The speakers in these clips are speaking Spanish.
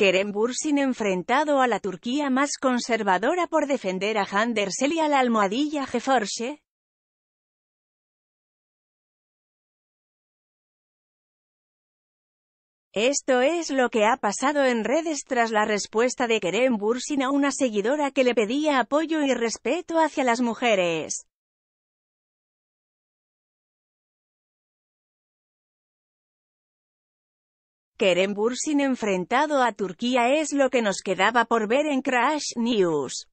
Kerem Bursin enfrentado a la Turquía más conservadora por defender a Handersel y a la almohadilla Geforce. Esto es lo que ha pasado en redes tras la respuesta de Kerem Bursin a una seguidora que le pedía apoyo y respeto hacia las mujeres. Kerem Bursin enfrentado a Turquía es lo que nos quedaba por ver en Crash News.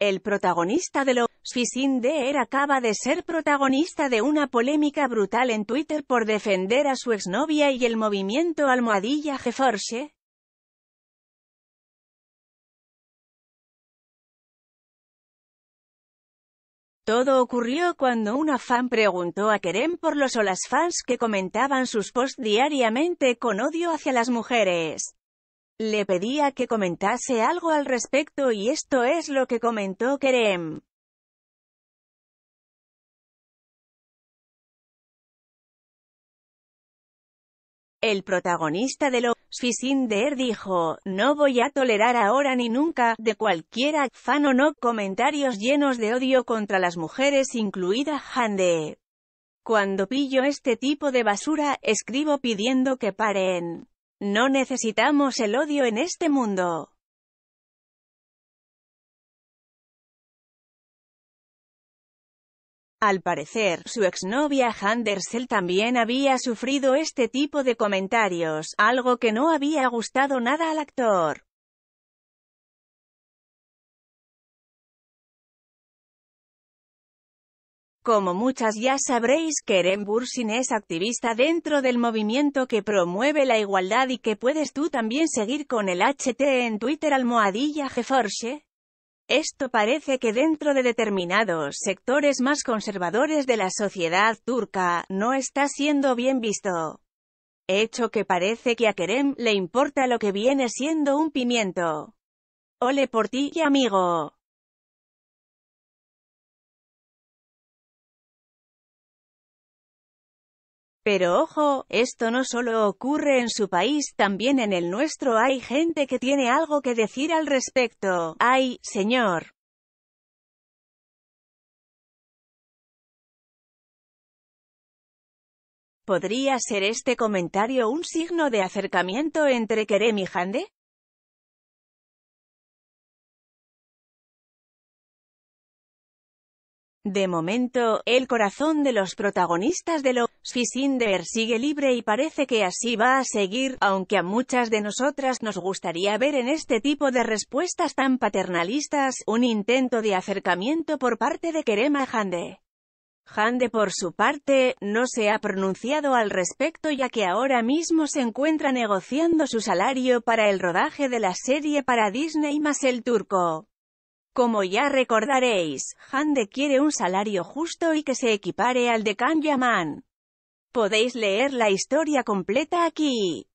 El protagonista de los Fisin Deer acaba de ser protagonista de una polémica brutal en Twitter por defender a su exnovia y el movimiento almohadilla Geforce, Todo ocurrió cuando una fan preguntó a Kerem por los olas fans que comentaban sus posts diariamente con odio hacia las mujeres. Le pedía que comentase algo al respecto y esto es lo que comentó Kerem. El protagonista de Los Fisinder dijo, no voy a tolerar ahora ni nunca, de cualquiera, fan o no, comentarios llenos de odio contra las mujeres incluida Hande. Cuando pillo este tipo de basura, escribo pidiendo que paren. No necesitamos el odio en este mundo. Al parecer, su exnovia Handersel también había sufrido este tipo de comentarios, algo que no había gustado nada al actor. Como muchas ya sabréis, Keren Bursin es activista dentro del movimiento que promueve la igualdad y que puedes tú también seguir con el HT en Twitter almohadilla Jeforche. Esto parece que dentro de determinados sectores más conservadores de la sociedad turca, no está siendo bien visto. Hecho que parece que a Kerem le importa lo que viene siendo un pimiento. Ole por ti, amigo. Pero ojo, esto no solo ocurre en su país, también en el nuestro hay gente que tiene algo que decir al respecto. ¡Ay, señor! ¿Podría ser este comentario un signo de acercamiento entre Kerem y Hande? De momento, el corazón de los protagonistas de los Fisinder sigue libre y parece que así va a seguir, aunque a muchas de nosotras nos gustaría ver en este tipo de respuestas tan paternalistas, un intento de acercamiento por parte de Kerema Hande. Hande por su parte, no se ha pronunciado al respecto ya que ahora mismo se encuentra negociando su salario para el rodaje de la serie para Disney más el turco. Como ya recordaréis, Hande quiere un salario justo y que se equipare al de Kanyaman. Podéis leer la historia completa aquí.